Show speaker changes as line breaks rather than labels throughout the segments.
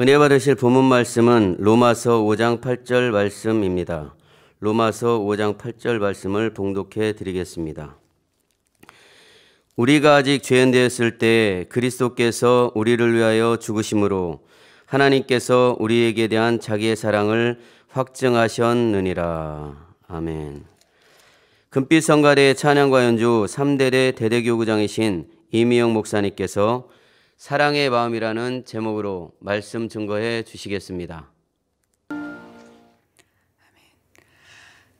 은혜 받으실 본문 말씀은 로마서 5장 8절 말씀입니다. 로마서 5장 8절 말씀을 봉독해 드리겠습니다. 우리가 아직 죄인되었을 때 그리스도께서 우리를 위하여 죽으심으로 하나님께서 우리에게 대한 자기의 사랑을 확증하셨느니라. 아멘. 금빛 성가대 찬양과 연주 3대대 대대교구장이신 이미영 목사님께서 사랑의 마음이라는 제목으로 말씀 증거해 주시겠습니다.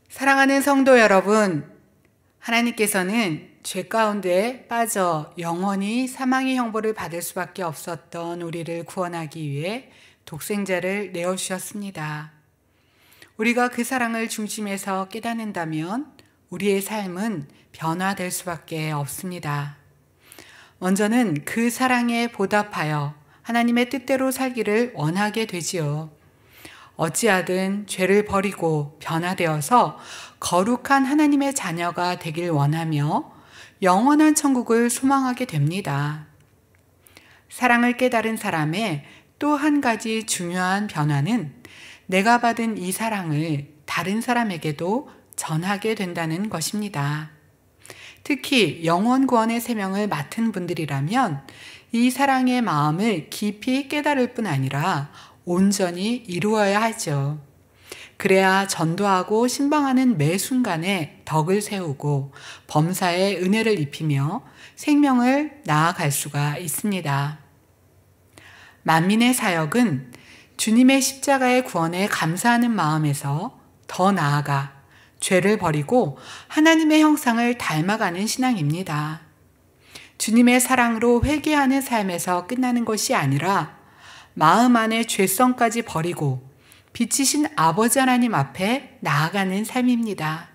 사랑하는 성도 여러분, 하나님께서는 죄 가운데 빠져 영원히 사망의 형벌을 받을 수밖에 없었던 우리를 구원하기 위해 독생자를 내어주셨습니다. 우리가 그 사랑을 중심에서 깨닫는다면 우리의 삶은 변화될 수밖에 없습니다. 먼저는 그 사랑에 보답하여 하나님의 뜻대로 살기를 원하게 되지요. 어찌하든 죄를 버리고 변화되어서 거룩한 하나님의 자녀가 되길 원하며 영원한 천국을 소망하게 됩니다. 사랑을 깨달은 사람의 또 한 가지 중요한 변화는 내가 받은 이 사랑을 다른 사람에게도 전하게 된다는 것입니다. 특히 영원구원의 세명을 맡은 분들이라면 이 사랑의 마음을 깊이 깨달을 뿐 아니라 온전히 이루어야 하죠. 그래야 전도하고 신방하는 매 순간에 덕을 세우고 범사에 은혜를 입히며 생명을 나아갈 수가 있습니다. 만민의 사역은 주님의 십자가의 구원에 감사하는 마음에서 더 나아가 죄를 버리고 하나님의 형상을 닮아가는 신앙입니다. 주님의 사랑으로 회개하는 삶에서 끝나는 것이 아니라 마음 안의 죄성까지 버리고 빛이신 아버지 하나님 앞에 나아가는 삶입니다.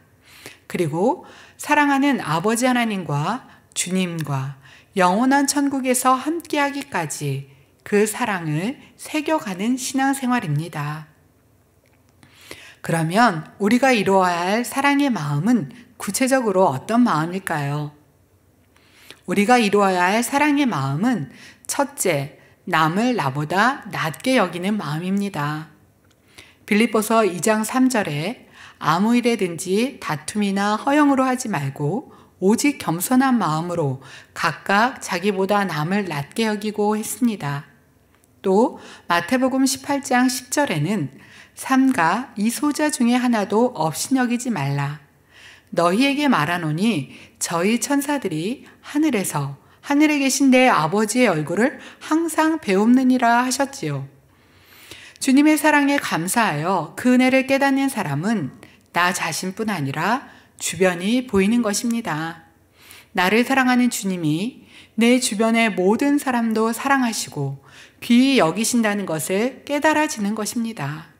그리고 사랑하는 아버지 하나님과 주님과 영원한 천국에서 함께하기까지 그 사랑을 새겨가는 신앙생활입니다. 그러면 우리가 이루어야 할 사랑의 마음은 구체적으로 어떤 마음일까요? 우리가 이루어야 할 사랑의 마음은 첫째, 남을 나보다 낮게 여기는 마음입니다. 빌립보서 2장 3절에 아무 일에든지 다툼이나 허영으로 하지 말고 오직 겸손한 마음으로 각각 자기보다 남을 낮게 여기고 했습니다. 또 마태복음 18장 10절에는 삼가 이 소자 중에 하나도 업신여기지 말라. 너희에게 말하노니 저희 천사들이 하늘에서 하늘에 계신 내 아버지의 얼굴을 항상 배옵느니라 하셨지요. 주님의 사랑에 감사하여 그 은혜를 깨닫는 사람은 나 자신뿐 아니라 주변이 보이는 것입니다. 나를 사랑하는 주님이 내 주변의 모든 사람도 사랑하시고 귀히 여기신다는 것을 깨달아지는 것입니다.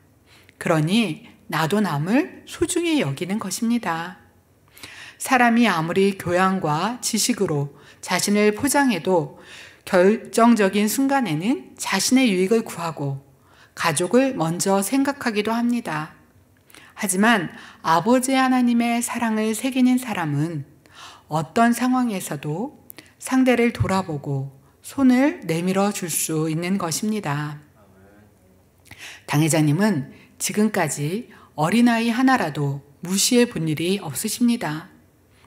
그러니 나도 남을 소중히 여기는 것입니다. 사람이 아무리 교양과 지식으로 자신을 포장해도 결정적인 순간에는 자신의 유익을 구하고 가족을 먼저 생각하기도 합니다. 하지만 아버지 하나님의 사랑을 새기는 사람은 어떤 상황에서도 상대를 돌아보고 손을 내밀어 줄 수 있는 것입니다. 당회자님은 지금까지 어린아이 하나라도 무시해 본 일이 없으십니다.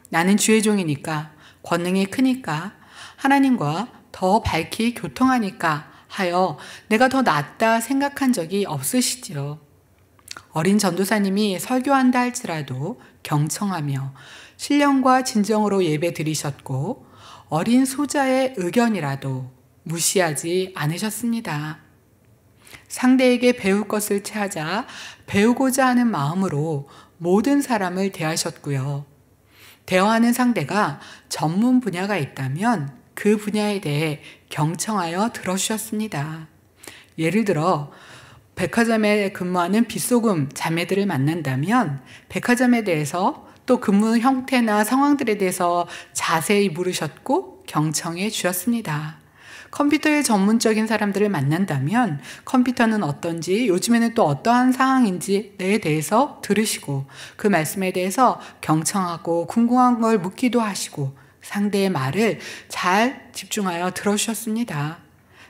나는 주의 종이니까 권능이 크니까 하나님과 더 밝히 교통하니까 하여 내가 더 낫다 생각한 적이 없으시지요. 어린 전도사님이 설교한다 할지라도 경청하며 신령과 진정으로 예배 드리셨고 어린 소자의 의견이라도 무시하지 않으셨습니다. 상대에게 배울 것을 채하자 배우고자 하는 마음으로 모든 사람을 대하셨고요. 대화하는 상대가 전문 분야가 있다면 그 분야에 대해 경청하여 들어주셨습니다. 예를 들어, 백화점에 근무하는 빗소금 자매들을 만난다면 백화점에 대해서 또 근무 형태나 상황들에 대해서 자세히 물으셨고 경청해 주셨습니다. 컴퓨터의 전문적인 사람들을 만난다면 컴퓨터는 어떤지 요즘에는 또 어떠한 상황인지에 대해서 들으시고 그 말씀에 대해서 경청하고 궁금한 걸 묻기도 하시고 상대의 말을 잘 집중하여 들어주셨습니다.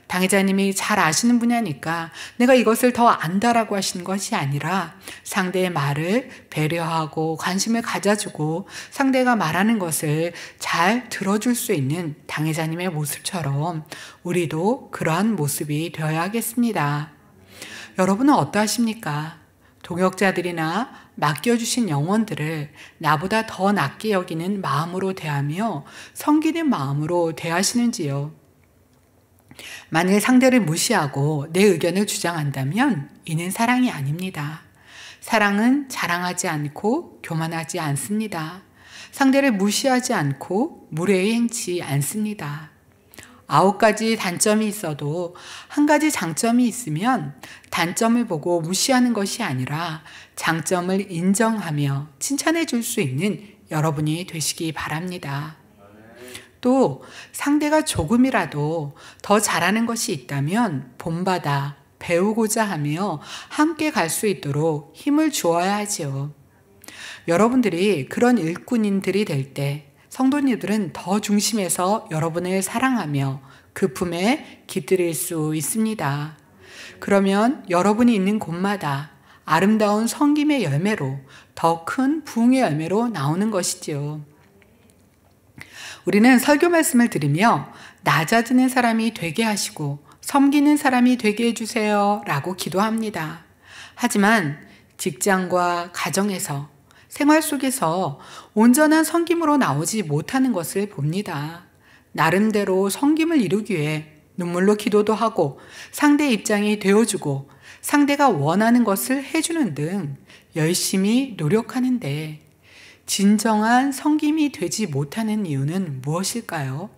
당회자님이잘 아시는 분야니까 내가 이것을 더 안다라고 하시는 것이 아니라 상대의 말을 배려하고 관심을 가져주고 상대가 말하는 것을 잘 들어줄 수 있는 당회자님의 모습처럼 우리도 그러한 모습이 되어야겠습니다. 여러분은 어떠하십니까? 동역자들이나 맡겨주신 영혼들을 나보다 더 낮게 여기는 마음으로 대하며 성기는 마음으로 대하시는지요? 만일 상대를 무시하고 내 의견을 주장한다면 이는 사랑이 아닙니다. 사랑은 자랑하지 않고 교만하지 않습니다. 상대를 무시하지 않고 무례히 행치 않습니다. 아홉 가지 단점이 있어도 한 가지 장점이 있으면 단점을 보고 무시하는 것이 아니라 장점을 인정하며 칭찬해 줄 수 있는 여러분이 되시기 바랍니다. 또 상대가 조금이라도 더 잘하는 것이 있다면 본받아 배우고자 하며 함께 갈 수 있도록 힘을 주어야 하지요. 여러분들이 그런 일꾼인들이 될 때 성도님들은 더 중심에서 여러분을 사랑하며 그 품에 깃들일 수 있습니다. 그러면 여러분이 있는 곳마다 아름다운 성김의 열매로 더큰 부흥의 열매로 나오는 것이지요. 우리는 설교 말씀을 드리며 낮아지는 사람이 되게 하시고 섬기는 사람이 되게 해주세요 라고 기도합니다. 하지만 직장과 가정에서 생활 속에서 온전한 섬김으로 나오지 못하는 것을 봅니다. 나름대로 섬김을 이루기 위해 눈물로 기도도 하고 상대 입장이 되어주고 상대가 원하는 것을 해주는 등 열심히 노력하는데 진정한 성김이 되지 못하는 이유는 무엇일까요?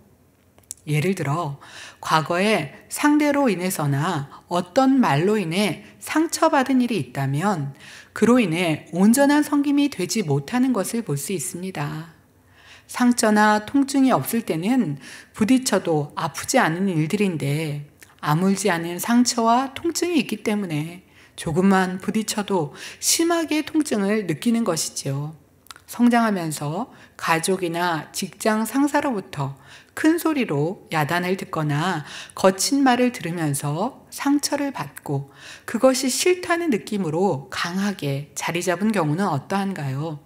예를 들어, 과거에 상대로 인해서나 어떤 말로 인해 상처받은 일이 있다면, 그로 인해 온전한 성김이 되지 못하는 것을 볼 수 있습니다. 상처나 통증이 없을 때는 부딪혀도 아프지 않은 일들인데, 아물지 않은 상처와 통증이 있기 때문에 조금만 부딪혀도 심하게 통증을 느끼는 것이지요. 성장하면서 가족이나 직장 상사로부터 큰 소리로 야단을 듣거나 거친 말을 들으면서 상처를 받고 그것이 싫다는 느낌으로 강하게 자리 잡은 경우는 어떠한가요?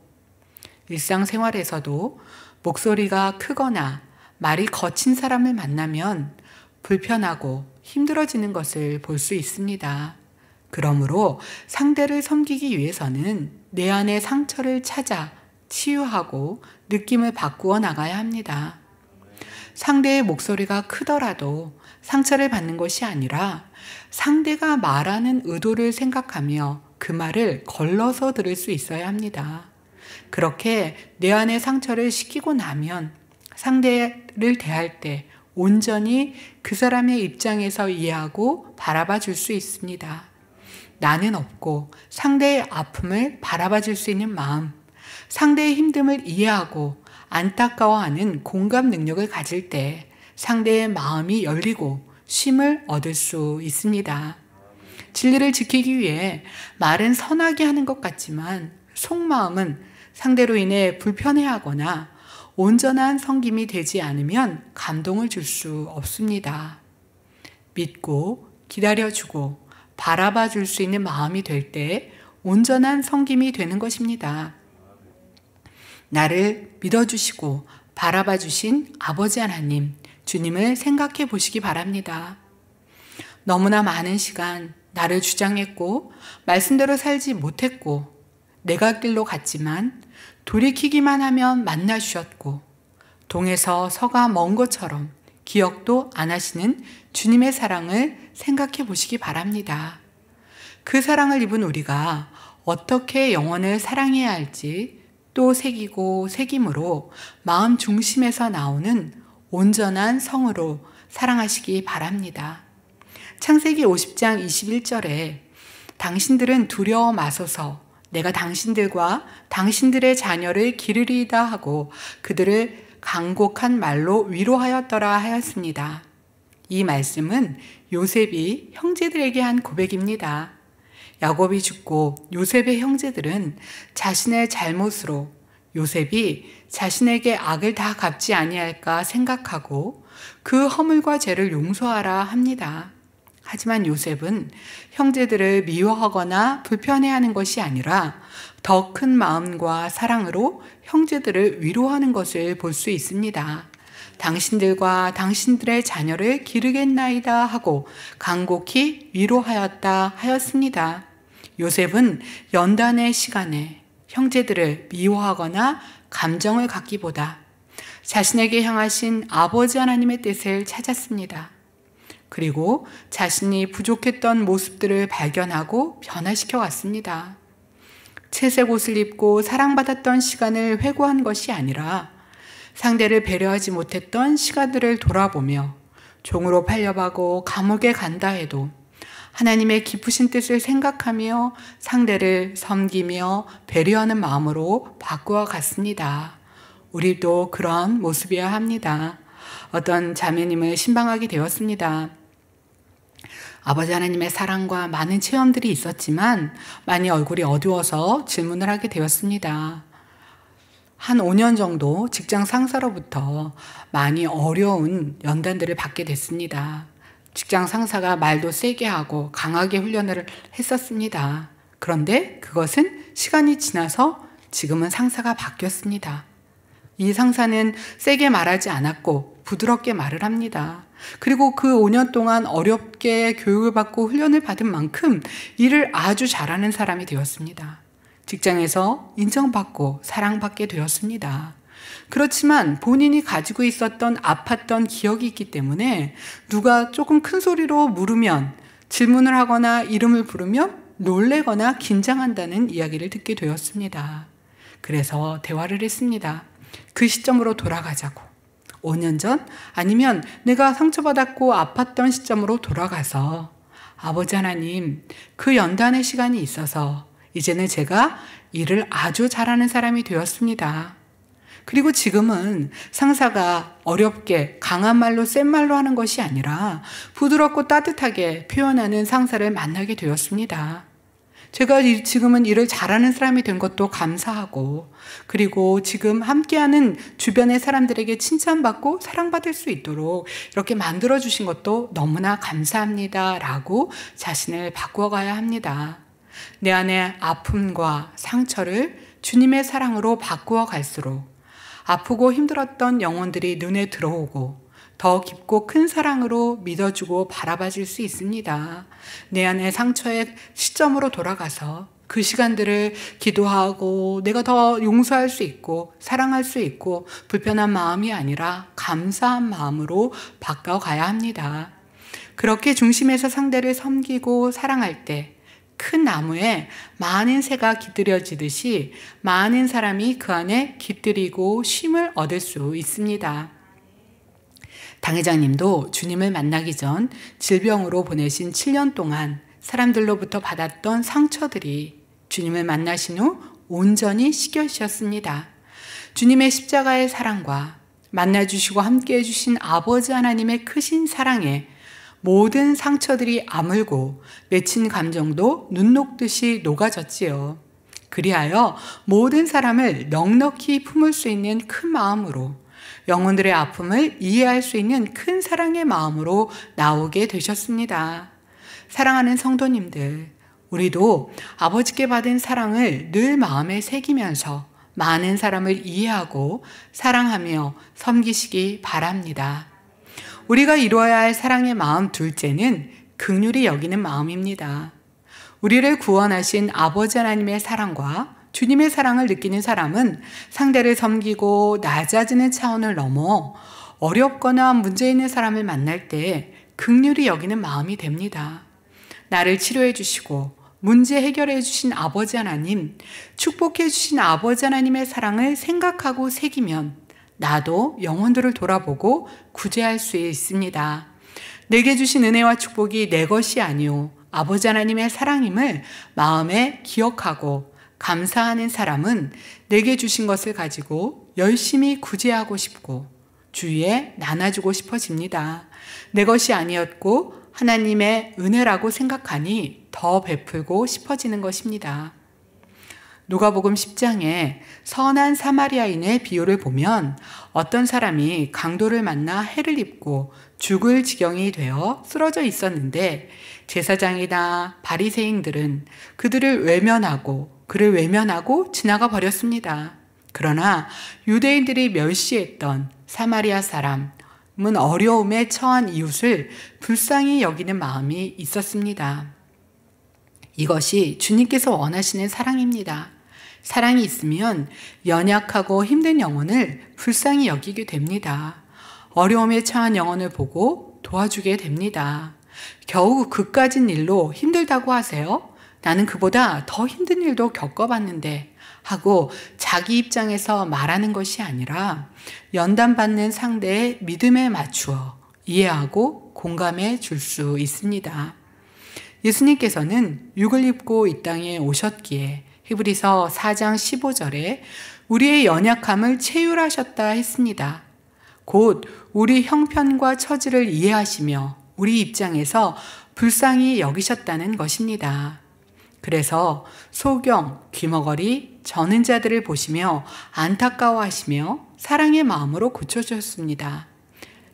일상생활에서도 목소리가 크거나 말이 거친 사람을 만나면 불편하고 힘들어지는 것을 볼 수 있습니다. 그러므로 상대를 섬기기 위해서는 내 안의 상처를 찾아 치유하고 느낌을 바꾸어 나가야 합니다. 상대의 목소리가 크더라도 상처를 받는 것이 아니라 상대가 말하는 의도를 생각하며 그 말을 걸러서 들을 수 있어야 합니다. 그렇게 내 안의 상처를 식히고 나면 상대를 대할 때 온전히 그 사람의 입장에서 이해하고 바라봐 줄 수 있습니다. 나는 없고 상대의 아픔을 바라봐 줄 수 있는 마음, 상대의 힘듦을 이해하고 안타까워하는 공감 능력을 가질 때 상대의 마음이 열리고 쉼을 얻을 수 있습니다. 진리를 지키기 위해 말은 선하게 하는 것 같지만 속마음은 상대로 인해 불편해하거나 온전한 성김이 되지 않으면 감동을 줄 수 없습니다. 믿고 기다려주고 바라봐 줄 수 있는 마음이 될 때 온전한 성김이 되는 것입니다. 나를 믿어주시고 바라봐 주신 아버지 하나님, 주님을 생각해 보시기 바랍니다. 너무나 많은 시간 나를 주장했고, 말씀대로 살지 못했고, 내가 길로 갔지만 돌이키기만 하면 만나주셨고, 동에서 서가 먼 것처럼 기억도 안 하시는 주님의 사랑을 생각해 보시기 바랍니다. 그 사랑을 입은 우리가 어떻게 영혼을 사랑해야 할지 또 새기고 새김으로 마음 중심에서 나오는 온전한 성으로 사랑하시기 바랍니다. 창세기 50장 21절에 당신들은 두려워 마소서 내가 당신들과 당신들의 자녀를 기르리다 하고 그들을 강곡한 말로 위로하였더라 하였습니다. 이 말씀은 요셉이 형제들에게 한 고백입니다. 야곱이 죽고 요셉의 형제들은 자신의 잘못으로 요셉이 자신에게 악을 다 갚지 아니할까 생각하고 그 허물과 죄를 용서하라 합니다. 하지만 요셉은 형제들을 미워하거나 불편해하는 것이 아니라 더 큰 마음과 사랑으로 형제들을 위로하는 것을 볼 수 있습니다. 당신들과 당신들의 자녀를 기르겠나이다 하고 간곡히 위로하였다 하였습니다. 요셉은 연단의 시간에 형제들을 미워하거나 감정을 갖기보다 자신에게 향하신 아버지 하나님의 뜻을 찾았습니다. 그리고 자신이 부족했던 모습들을 발견하고 변화시켜 왔습니다. 채색 옷을 입고 사랑받았던 시간을 회고한 것이 아니라 상대를 배려하지 못했던 시간들을 돌아보며 종으로 팔려가고 감옥에 간다 해도 하나님의 깊으신 뜻을 생각하며 상대를 섬기며 배려하는 마음으로 바꾸어 갔습니다. 우리도 그런 모습이어야 합니다. 어떤 자매님을 신방하게 되었습니다. 아버지 하나님의 사랑과 많은 체험들이 있었지만 많이 얼굴이 어두워서 질문을 하게 되었습니다. 한 5년 정도 직장 상사로부터 많이 어려운 연단들을 받게 됐습니다. 직장 상사가 말도 세게 하고 강하게 훈련을 했었습니다. 그런데 그것은 시간이 지나서 지금은 상사가 바뀌었습니다. 이 상사는 세게 말하지 않았고 부드럽게 말을 합니다. 그리고 그 5년 동안 어렵게 교육을 받고 훈련을 받은 만큼 일을 아주 잘하는 사람이 되었습니다. 직장에서 인정받고 사랑받게 되었습니다. 그렇지만 본인이 가지고 있었던 아팠던 기억이 있기 때문에 누가 조금 큰 소리로 물으면 질문을 하거나 이름을 부르면 놀래거나 긴장한다는 이야기를 듣게 되었습니다. 그래서 대화를 했습니다. 그 시점으로 돌아가자고. 5년 전 아니면 내가 상처받았고 아팠던 시점으로 돌아가서 아버지 하나님 그 연단의 시간이 있어서 이제는 제가 일을 아주 잘하는 사람이 되었습니다. 그리고 지금은 상사가 어렵게 강한 말로 센 말로 하는 것이 아니라 부드럽고 따뜻하게 표현하는 상사를 만나게 되었습니다. 제가 지금은 일을 잘하는 사람이 된 것도 감사하고 그리고 지금 함께하는 주변의 사람들에게 칭찬받고 사랑받을 수 있도록 이렇게 만들어 주신 것도 너무나 감사합니다. 라고 자신을 바꾸어가야 합니다. 내 안에 아픔과 상처를 주님의 사랑으로 바꾸어 갈수록 아프고 힘들었던 영혼들이 눈에 들어오고 더 깊고 큰 사랑으로 믿어주고 바라봐질 수 있습니다. 내 안의 상처의 시점으로 돌아가서 그 시간들을 기도하고 내가 더 용서할 수 있고 사랑할 수 있고 불편한 마음이 아니라 감사한 마음으로 바꿔가야 합니다. 그렇게 중심에서 상대를 섬기고 사랑할 때큰 나무에 많은 새가 깃들여지듯이 많은 사람이 그 안에 깃들이고 쉼을 얻을 수 있습니다. 당회장님도 주님을 만나기 전 질병으로 보내신 7년 동안 사람들로부터 받았던 상처들이 주님을 만나신 후 온전히 시결시었습니다. 주님의 십자가의 사랑과 만나주시고 함께해주신 아버지 하나님의 크신 사랑에 모든 상처들이 아물고 맺힌 감정도 눈 녹듯이 녹아졌지요. 그리하여 모든 사람을 넉넉히 품을 수 있는 큰 마음으로 영혼들의 아픔을 이해할 수 있는 큰 사랑의 마음으로 나오게 되셨습니다. 사랑하는 성도님들, 우리도 아버지께 받은 사랑을 늘 마음에 새기면서 많은 사람을 이해하고 사랑하며 섬기시기 바랍니다. 우리가 이루어야 할 사랑의 마음 둘째는 극률이 여기는 마음입니다. 우리를 구원하신 아버지 하나님의 사랑과 주님의 사랑을 느끼는 사람은 상대를 섬기고 낮아지는 차원을 넘어 어렵거나 문제 있는 사람을 만날 때 극률이 여기는 마음이 됩니다. 나를 치료해 주시고 문제 해결해 주신 아버지 하나님, 축복해 주신 아버지 하나님의 사랑을 생각하고 새기면 나도 영혼들을 돌아보고 구제할 수 있습니다. 내게 주신 은혜와 축복이 내 것이 아니오. 아버지 하나님의 사랑임을 마음에 기억하고 감사하는 사람은 내게 주신 것을 가지고 열심히 구제하고 싶고 주위에 나눠주고 싶어집니다. 내 것이 아니었고 하나님의 은혜라고 생각하니 더 베풀고 싶어지는 것입니다. 누가복음 10장에 선한 사마리아인의 비유를 보면 어떤 사람이 강도를 만나 해를 입고 죽을 지경이 되어 쓰러져 있었는데 제사장이나 바리새인들은 그들을 외면하고 그를 외면하고 지나가 버렸습니다. 그러나 유대인들이 멸시했던 사마리아 사람은 어려움에 처한 이웃을 불쌍히 여기는 마음이 있었습니다. 이것이 주님께서 원하시는 사랑입니다. 사랑이 있으면 연약하고 힘든 영혼을 불쌍히 여기게 됩니다. 어려움에 처한 영혼을 보고 도와주게 됩니다. 겨우 그까진 일로 힘들다고 하세요? 나는 그보다 더 힘든 일도 겪어봤는데 하고 자기 입장에서 말하는 것이 아니라 연단받는 상대의 믿음에 맞추어 이해하고 공감해 줄 수 있습니다. 예수님께서는 육을 입고 이 땅에 오셨기에 히브리서 4장 15절에 우리의 연약함을 체휼하셨다 했습니다. 곧 우리 형편과 처지를 이해하시며 우리 입장에서 불쌍히 여기셨다는 것입니다. 그래서 소경, 귀머거리, 저는 자들을 보시며 안타까워하시며 사랑의 마음으로 고쳐주셨습니다.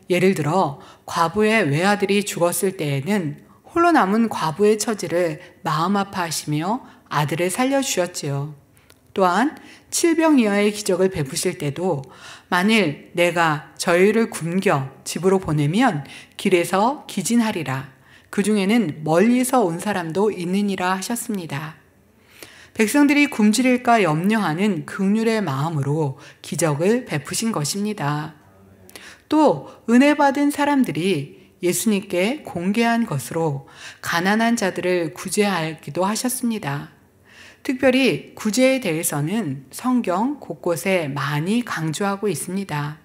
예를 들어 과부의 외아들이 죽었을 때에는 홀로 남은 과부의 처지를 마음 아파하시며 아들을 살려주셨지요. 또한 칠병이어의 기적을 베푸실 때도 만일 내가 저희를 굶겨 집으로 보내면 길에서 기진하리라. 그 중에는 멀리서 온 사람도 있느니라 하셨습니다. 백성들이 굶주릴까 염려하는 극률의 마음으로 기적을 베푸신 것입니다. 또 은혜 받은 사람들이 예수님께 공개한 것으로 가난한 자들을 구제하기도 하셨습니다. 특별히 구제에 대해서는 성경 곳곳에 많이 강조하고 있습니다.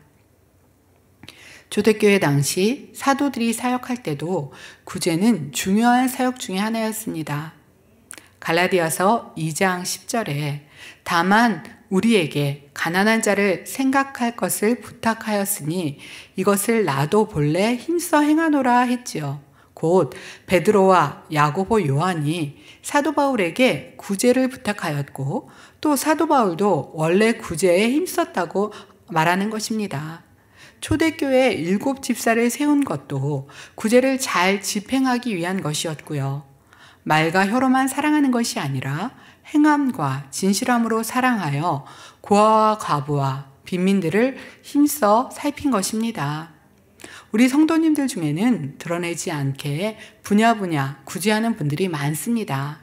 초대교회 당시 사도들이 사역할 때도 구제는 중요한 사역 중의 하나였습니다. 갈라디아서 2장 10절에 다만 우리에게 가난한 자를 생각할 것을 부탁하였으니 이것을 나도 본래 힘써 행하노라 했지요. 곧 베드로와 야고보 요한이 사도 바울에게 구제를 부탁하였고 또 사도 바울도 원래 구제에 힘썼다고 말하는 것입니다. 초대교회 일곱 집사를 세운 것도 구제를 잘 집행하기 위한 것이었고요. 말과 혀로만 사랑하는 것이 아니라 행함과 진실함으로 사랑하여 고아와 과부와 빈민들을 힘써 살핀 것입니다. 우리 성도님들 중에는 드러내지 않게 분야 분야 구제하는 분들이 많습니다.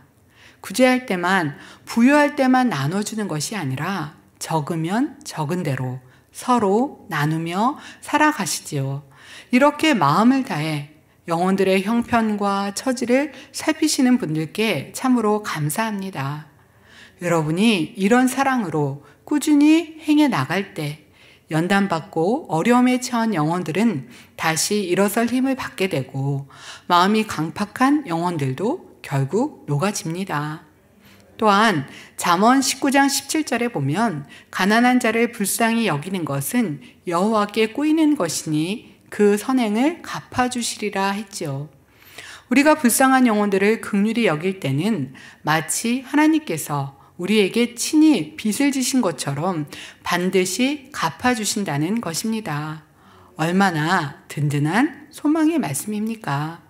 구제할 때만, 부여할 때만 나눠주는 것이 아니라 적으면 적은 대로 서로 나누며 살아가시지요. 이렇게 마음을 다해 영혼들의 형편과 처지를 살피시는 분들께 참으로 감사합니다. 여러분이 이런 사랑으로 꾸준히 행해 나갈 때 연단받고 어려움에 처한 영혼들은 다시 일어설 힘을 받게 되고 마음이 강팍한 영혼들도 결국 녹아집니다. 또한 잠언 19장 17절에 보면 가난한 자를 불쌍히 여기는 것은 여호와께 꼬이는 것이니 그 선행을 갚아 주시리라 했지요. 우리가 불쌍한 영혼들을 극률히 여길 때는 마치 하나님께서 우리에게 친히 빚을 지신 것처럼 반드시 갚아주신다는 것입니다. 얼마나 든든한 소망의 말씀입니까?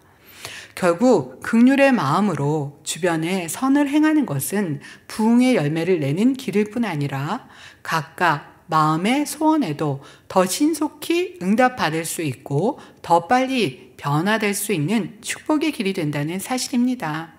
결국 극률의 마음으로 주변에 선을 행하는 것은 부흥의 열매를 내는 길일 뿐 아니라 각각 마음의 소원에도 더 신속히 응답받을 수 있고 더 빨리 변화될 수 있는 축복의 길이 된다는 사실입니다.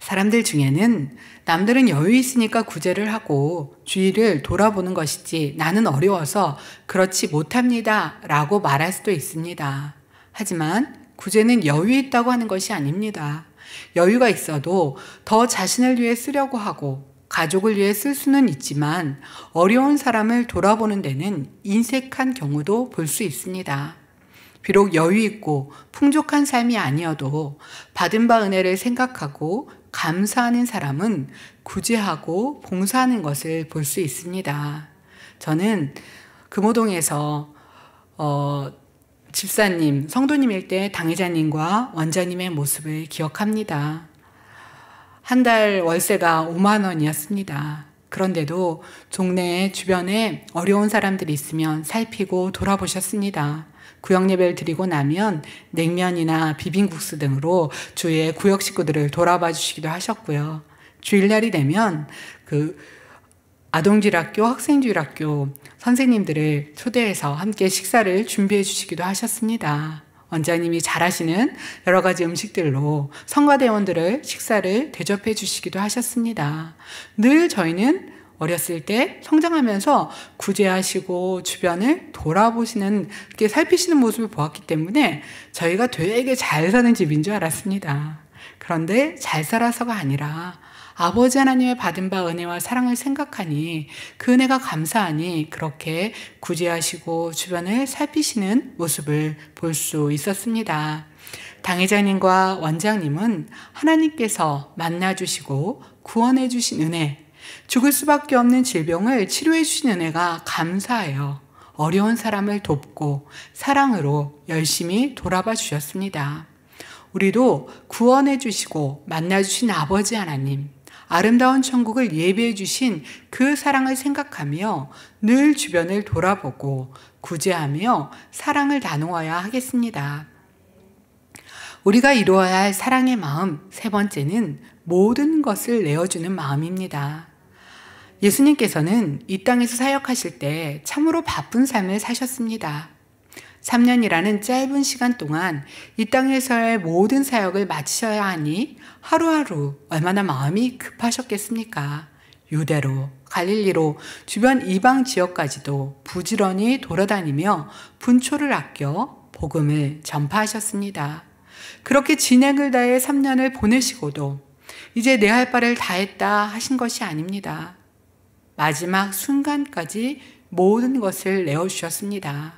사람들 중에는 남들은 여유 있으니까 구제를 하고 주위를 돌아보는 것이지 나는 어려워서 그렇지 못합니다. 라고 말할 수도 있습니다. 하지만 구제는 여유 있다고 하는 것이 아닙니다. 여유가 있어도 더 자신을 위해 쓰려고 하고 가족을 위해 쓸 수는 있지만 어려운 사람을 돌아보는 데는 인색한 경우도 볼 수 있습니다. 비록 여유 있고 풍족한 삶이 아니어도 받은 바 은혜를 생각하고 감사하는 사람은 구제하고 봉사하는 것을 볼 수 있습니다. 저는 금호동에서 어, 집사님, 성도님일 때 당회자님과 원장님의 모습을 기억합니다. 한 달 월세가 5만 원이었습니다. 그런데도 종래 주변에 어려운 사람들이 있으면 살피고 돌아보셨습니다. 구역 예배를 드리고 나면 냉면이나 비빔국수 등으로 주위의 구역 식구들을 돌아봐 주시기도 하셨고요. 주일날이 되면 그아동질학교학생질학교 선생님들을 초대해서 함께 식사를 준비해 주시기도 하셨습니다. 원장님이 잘하시는 여러 가지 음식들로 성과대원들을 식사를 대접해 주시기도 하셨습니다. 늘 저희는 어렸을 때 성장하면서 구제하시고 주변을 돌아보시는, 이렇게 살피시는 모습을 보았기 때문에 저희가 되게 잘 사는 집인 줄 알았습니다. 그런데 잘 살아서가 아니라 아버지 하나님의 받은 바 은혜와 사랑을 생각하니 그 은혜가 감사하니 그렇게 구제하시고 주변을 살피시는 모습을 볼 수 있었습니다. 당회장님과 원장님은 하나님께서 만나주시고 구원해주신 은혜, 죽을 수밖에 없는 질병을 치료해 주신 은애가 감사해요. 어려운 사람을 돕고 사랑으로 열심히 돌아봐 주셨습니다. 우리도 구원해 주시고 만나 주신 아버지 하나님, 아름다운 천국을 예비해 주신 그 사랑을 생각하며 늘 주변을 돌아보고 구제하며 사랑을 나누어야 하겠습니다. 우리가 이루어야 할 사랑의 마음 세 번째는 모든 것을 내어주는 마음입니다. 예수님께서는 이 땅에서 사역하실 때 참으로 바쁜 삶을 사셨습니다. 3년이라는 짧은 시간 동안 이 땅에서의 모든 사역을 마치셔야 하니 하루하루 얼마나 마음이 급하셨겠습니까? 유대로, 갈릴리로, 주변 이방 지역까지도 부지런히 돌아다니며 분초를 아껴 복음을 전파하셨습니다. 그렇게 진행을 다해 3년을 보내시고도 이제 내 할 바를 다했다 하신 것이 아닙니다. 마지막 순간까지 모든 것을 내어주셨습니다.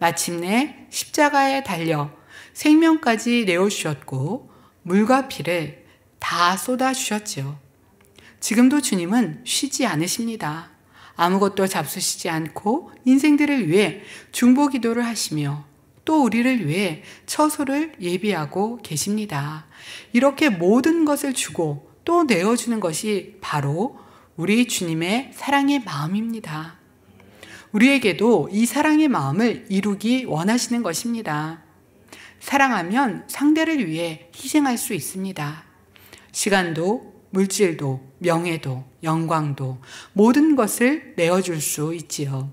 마침내 십자가에 달려 생명까지 내어주셨고 물과 피를 다쏟아주셨지 지금도 주님은 쉬지 않으십니다. 아무것도 잡수시지 않고 인생들을 위해 중보 기도를 하시며 또 우리를 위해 처소를 예비하고 계십니다. 이렇게 모든 것을 주고 또 내어주는 것이 바로 우리 주님의 사랑의 마음입니다. 우리에게도 이 사랑의 마음을 이루기 원하시는 것입니다. 사랑하면 상대를 위해 희생할 수 있습니다. 시간도, 물질도, 명예도, 영광도 모든 것을 내어줄 수 있지요.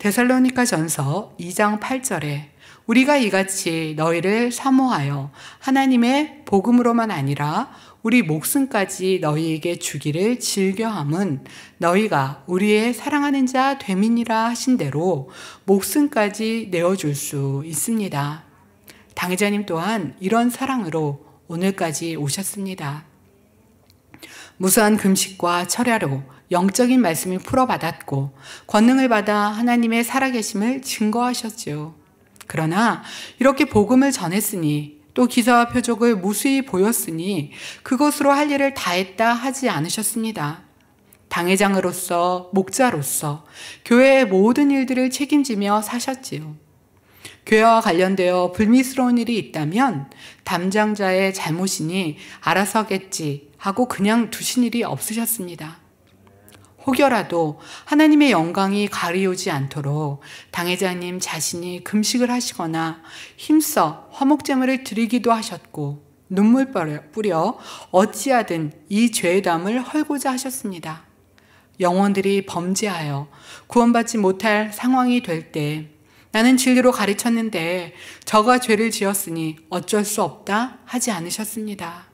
데살로니카 전서 2장 8절에 우리가 이같이 너희를 사모하여 하나님의 복음으로만 아니라 우리 목숨까지 너희에게 주기를 즐겨함은 너희가 우리의 사랑하는 자 되민이라 하신 대로 목숨까지 내어줄 수 있습니다. 당회자님 또한 이런 사랑으로 오늘까지 오셨습니다. 무수한 금식과 철야로 영적인 말씀을 풀어받았고 권능을 받아 하나님의 살아계심을 증거하셨지 그러나 이렇게 복음을 전했으니 또 기사와 표적을 무수히 보였으니 그것으로 할 일을 다했다 하지 않으셨습니다. 당회장으로서 목자로서 교회의 모든 일들을 책임지며 사셨지요. 교회와 관련되어 불미스러운 일이 있다면 담당자의 잘못이니 알아서 겠지 하고 그냥 두신 일이 없으셨습니다. 혹여라도 하나님의 영광이 가리우지 않도록 당회장님 자신이 금식을 하시거나 힘써 화목제물을 드리기도 하셨고 눈물 뿌려 어찌하든 이 죄담을 헐고자 하셨습니다. 영혼들이 범죄하여 구원받지 못할 상황이 될 때 나는 진리로 가르쳤는데 저가 죄를 지었으니 어쩔 수 없다 하지 않으셨습니다.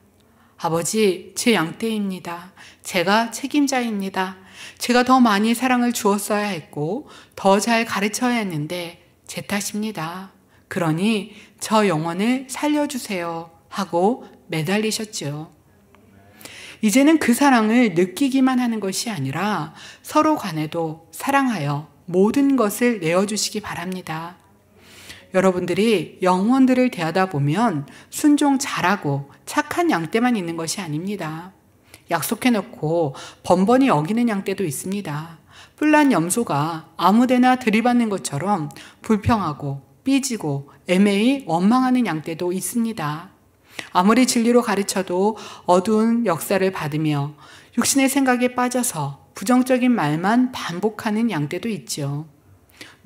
아버지, 제 양떼입니다. 제가 책임자입니다. 제가 더 많이 사랑을 주었어야 했고, 더 잘 가르쳐야 했는데, 제 탓입니다. 그러니 저 영혼을 살려주세요. 하고 매달리셨지요. 이제는 그 사랑을 느끼기만 하는 것이 아니라 서로 간에도 사랑하여 모든 것을 내어주시기 바랍니다. 여러분들이 영혼들을 대하다 보면 순종 잘하고 착한 양 때만 있는 것이 아닙니다. 약속해놓고 번번이 어기는 양 때도 있습니다. 뿔난 염소가 아무데나 들이받는 것처럼 불평하고 삐지고 애매히 원망하는 양 때도 있습니다. 아무리 진리로 가르쳐도 어두운 역사를 받으며 육신의 생각에 빠져서 부정적인 말만 반복하는 양 때도 있죠.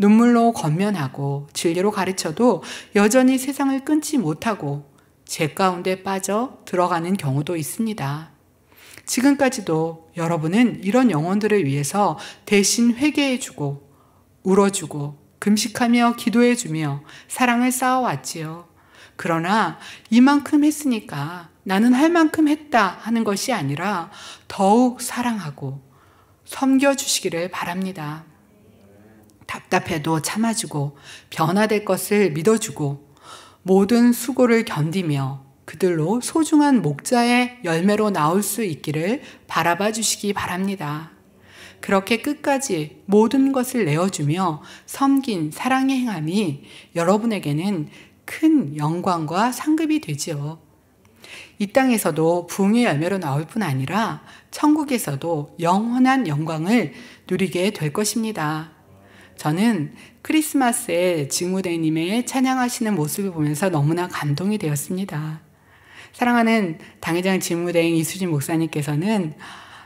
눈물로 권면하고 진리로 가르쳐도 여전히 세상을 끊지 못하고 죄 가운데 빠져 들어가는 경우도 있습니다. 지금까지도 여러분은 이런 영혼들을 위해서 대신 회개해주고 울어주고 금식하며 기도해주며 사랑을 쌓아왔지요. 그러나 이만큼 했으니까 나는 할 만큼 했다 하는 것이 아니라 더욱 사랑하고 섬겨주시기를 바랍니다. 답답해도 참아주고 변화될 것을 믿어주고 모든 수고를 견디며 그들로 소중한 목자의 열매로 나올 수 있기를 바라봐 주시기 바랍니다. 그렇게 끝까지 모든 것을 내어주며 섬긴 사랑의 행함이 여러분에게는 큰 영광과 상급이 되지요. 이 땅에서도 부흥의 열매로 나올 뿐 아니라 천국에서도 영원한 영광을 누리게 될 것입니다. 저는 크리스마스에 직무대님의 찬양하시는 모습을 보면서 너무나 감동이 되었습니다. 사랑하는 당회장 직무대행 이수진 목사님께서는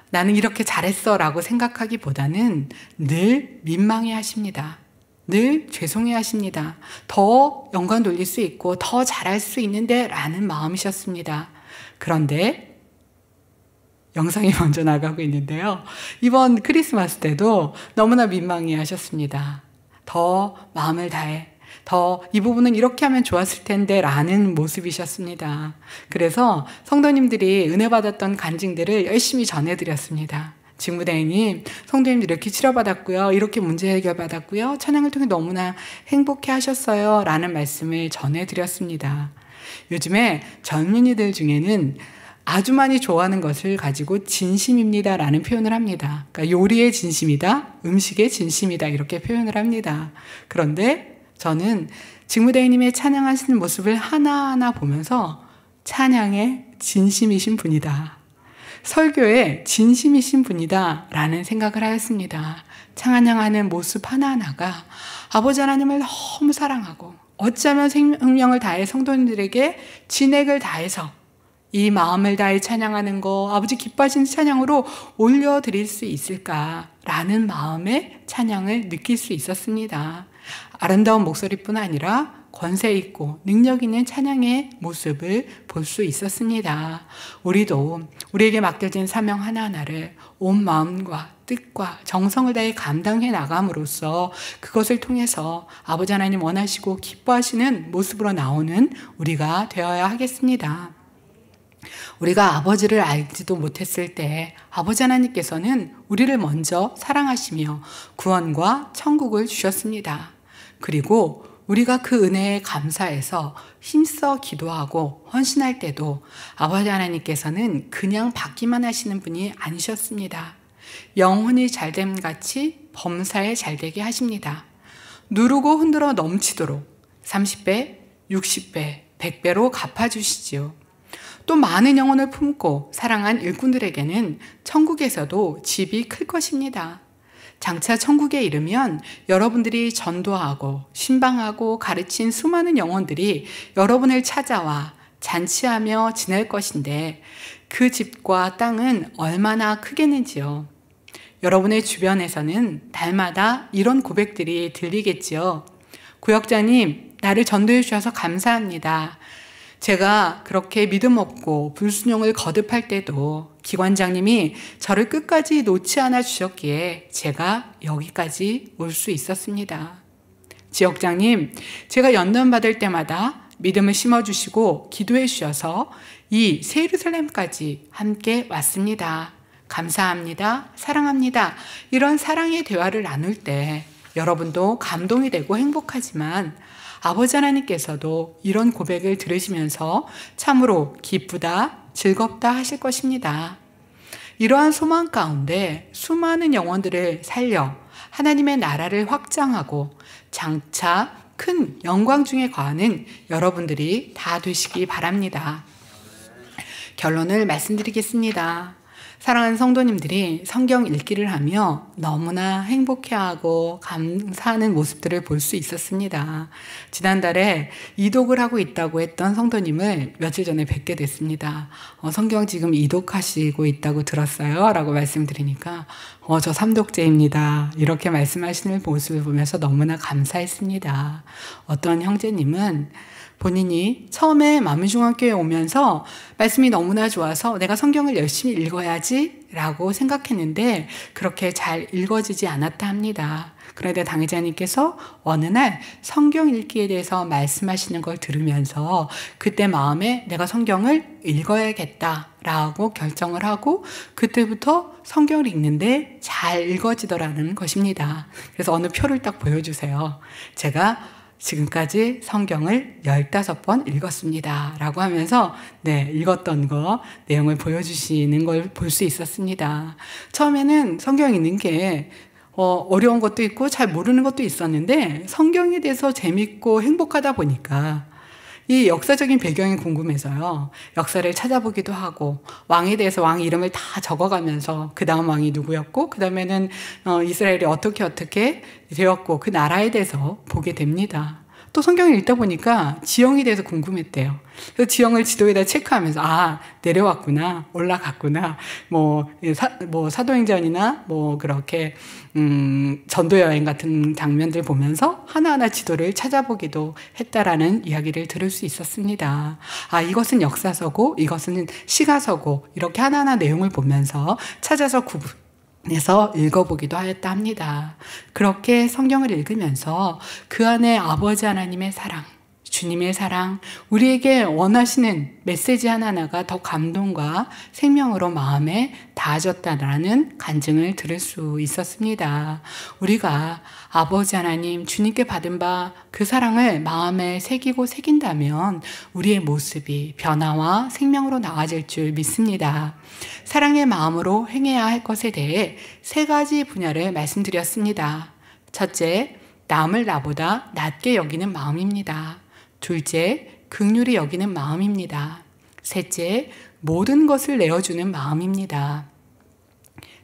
나는 이렇게 잘했어 라고 생각하기보다는 늘 민망해 하십니다. 늘 죄송해 하십니다. 더 영광 돌릴 수 있고 더 잘할 수 있는데 라는 마음이셨습니다. 그런데 영상이 먼저 나가고 있는데요. 이번 크리스마스 때도 너무나 민망해 하셨습니다. 더 마음을 다해 더 이 부분은 이렇게 하면 좋았을 텐데 라는 모습이셨습니다. 그래서 성도님들이 은혜 받았던 간증들을 열심히 전해드렸습니다. 직무대행님, 성도님 이렇게 치료받았고요. 이렇게 문제 해결받았고요. 찬양을 통해 너무나 행복해 하셨어요. 라는 말씀을 전해드렸습니다. 요즘에 젊은이들 중에는 아주 많이 좋아하는 것을 가지고 진심입니다. 라는 표현을 합니다. 그러니까 요리의 진심이다, 음식의 진심이다. 이렇게 표현을 합니다. 그런데 저는 직무대리님의 찬양하시는 모습을 하나하나 보면서 찬양의 진심이신 분이다. 설교의 진심이신 분이다. 라는 생각을 하였습니다. 찬양하는 모습 하나하나가 아버지 하나님을 너무 사랑하고 어쩌면 생명을 다해 성도님들에게 진액을 다해서 이 마음을 다해 찬양하는 거 아버지 기뻐하신 찬양으로 올려드릴 수 있을까라는 마음의 찬양을 느낄 수 있었습니다. 아름다운 목소리뿐 아니라 권세 있고 능력 있는 찬양의 모습을 볼 수 있었습니다. 우리도 우리에게 맡겨진 사명 하나하나를 온 마음과 뜻과 정성을 다해 감당해 나감으로써 그것을 통해서 아버지 하나님 원하시고 기뻐하시는 모습으로 나오는 우리가 되어야 하겠습니다. 우리가 아버지를 알지도 못했을 때 아버지 하나님께서는 우리를 먼저 사랑하시며 구원과 천국을 주셨습니다. 그리고 우리가 그 은혜에 감사해서 힘써 기도하고 헌신할 때도 아버지 하나님께서는 그냥 받기만 하시는 분이 아니셨습니다. 영혼이 잘됨 같이 범사에 잘되게 하십니다. 누르고 흔들어 넘치도록 30배, 60배, 100배로 갚아주시지요. 또 많은 영혼을 품고 사랑한 일꾼들에게는 천국에서도 집이 클 것입니다. 장차 천국에 이르면 여러분들이 전도하고 신방하고 가르친 수많은 영혼들이 여러분을 찾아와 잔치하며 지낼 것인데 그 집과 땅은 얼마나 크겠는지요. 여러분의 주변에서는 달마다 이런 고백들이 들리겠지요. 구역자님, 나를 전도해 주셔서 감사합니다. 제가 그렇게 믿음 없고 불순용을 거듭할 때도 기관장님이 저를 끝까지 놓지 않아 주셨기에 제가 여기까지 올 수 있었습니다. 지역장님, 제가 연돈 받을 때마다 믿음을 심어주시고 기도해 주셔서 이 세르살렘까지 함께 왔습니다. 감사합니다. 사랑합니다. 이런 사랑의 대화를 나눌 때 여러분도 감동이 되고 행복하지만 아버지 하나님께서도 이런 고백을 들으시면서 참으로 기쁘다, 즐겁다 하실 것입니다. 이러한 소망 가운데 수많은 영혼들을 살려 하나님의 나라를 확장하고 장차 큰 영광 중에 거하는 여러분들이 다 되시기 바랍니다. 결론을 말씀드리겠습니다. 사랑하는 성도님들이 성경 읽기를 하며 너무나 행복해하고 감사하는 모습들을 볼 수 있었습니다. 지난달에 이독을 하고 있다고 했던 성도님을 며칠 전에 뵙게 됐습니다. 어, 성경 지금 이독하시고 있다고 들었어요. 라고 말씀드리니까, 어, 저 삼독제입니다. 이렇게 말씀하시는 모습을 보면서 너무나 감사했습니다. 어떤 형제님은 본인이 처음에 마음중학교에 오면서 말씀이 너무나 좋아서 내가 성경을 열심히 읽어야지 라고 생각했는데 그렇게 잘 읽어지지 않았다 합니다. 그런데 당회장님께서 어느 날 성경 읽기에 대해서 말씀하시는 걸 들으면서 그때 마음에 내가 성경을 읽어야겠다 라고 결정을 하고 그때부터 성경을 읽는데 잘 읽어지더라는 것입니다. 그래서 어느 표를 딱 보여주세요. 제가 지금까지 성경을 15번 읽었습니다. 라고 하면서, 네, 읽었던 거, 내용을 보여주시는 걸 볼 수 있었습니다. 처음에는 성경 읽는 게, 어, 어려운 것도 있고 잘 모르는 것도 있었는데, 성경에 대해서 재밌고 행복하다 보니까, 이 역사적인 배경이 궁금해서요. 역사를 찾아보기도 하고 왕에 대해서 왕 이름을 다 적어가면서 그 다음 왕이 누구였고 그 다음에는 어, 이스라엘이 어떻게 어떻게 되었고 그 나라에 대해서 보게 됩니다. 또 성경을 읽다 보니까 지형에 대해서 궁금했대요. 그래서 지형을 지도에다 체크하면서 아 내려왔구나 올라갔구나 뭐, 예, 사, 뭐 사도행전이나 뭐 그렇게 음, 전도 여행 같은 장면들 보면서 하나하나 지도를 찾아보기도 했다라는 이야기를 들을 수 있었습니다. 아 이것은 역사서고 이것은 시가서고 이렇게 하나하나 내용을 보면서 찾아서 구분 에서 읽어보기도 하였다 합니다. 그렇게 성경을 읽으면서 그 안에 아버지 하나님의 사랑, 주님의 사랑, 우리에게 원하시는 메시지 하나하나가 더 감동과 생명으로 마음에 닿아졌다라는 간증을 들을 수 있었습니다. 우리가 아버지 하나님, 주님께 받은 바 그 사랑을 마음에 새기고 새긴다면 우리의 모습이 변화와 생명으로 나아질 줄 믿습니다. 사랑의 마음으로 행해야 할 것에 대해 세 가지 분야를 말씀드렸습니다. 첫째, 남을 나보다 낮게 여기는 마음입니다. 둘째, 극률이 여기는 마음입니다. 셋째, 모든 것을 내어주는 마음입니다.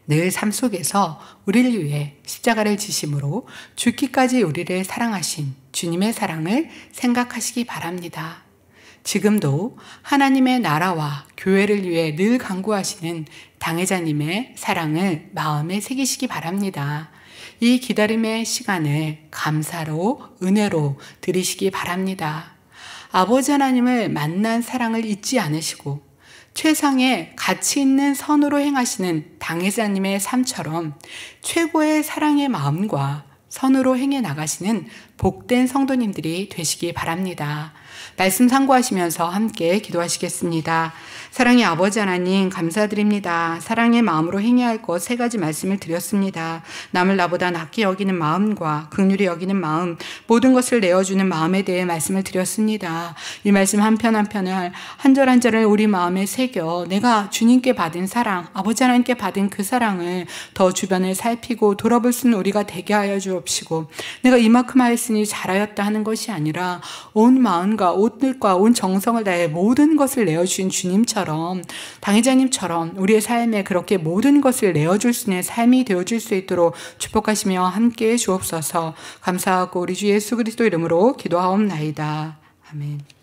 늘 삶 속에서 우리를 위해 십자가를 지심으로 죽기까지 우리를 사랑하신 주님의 사랑을 생각하시기 바랍니다. 지금도 하나님의 나라와 교회를 위해 늘 강구하시는 당회자님의 사랑을 마음에 새기시기 바랍니다. 이 기다림의 시간을 감사로, 은혜로 드리시기 바랍니다. 아버지 하나님을 만난 사랑을 잊지 않으시고, 최상의 가치 있는 선으로 행하시는 당회자님의 삶처럼 최고의 사랑의 마음과 선으로 행해 나가시는 복된 성도님들이 되시기 바랍니다. 말씀 상고하시면서 함께 기도하시겠습니다. 사랑의 아버지 하나님 감사드립니다. 사랑의 마음으로 행해야 할 것 세 가지 말씀을 드렸습니다. 남을 나보다 낮게 여기는 마음과 극률이 여기는 마음 모든 것을 내어주는 마음에 대해 말씀을 드렸습니다. 이 말씀 한 편 한편을 한 절 한절을 우리 마음에 새겨 내가 주님께 받은 사랑 아버지 하나님께 받은 그 사랑을 더 주변을 살피고 돌아볼 수 있는 우리가 되게 하여 주옵시고 내가 이만큼 하였으니 잘하였다 하는 것이 아니라 온 마음과 마음과 옷들과 온 정성을 다해 모든 것을 내어주신 주님처럼 당회장님처럼 우리의 삶에 그렇게 모든 것을 내어줄 수 있는 삶이 되어줄 수 있도록 축복하시며 함께해 주옵소서 감사하고 우리 주 예수 그리스도 이름으로 기도하옵나이다. 아멘.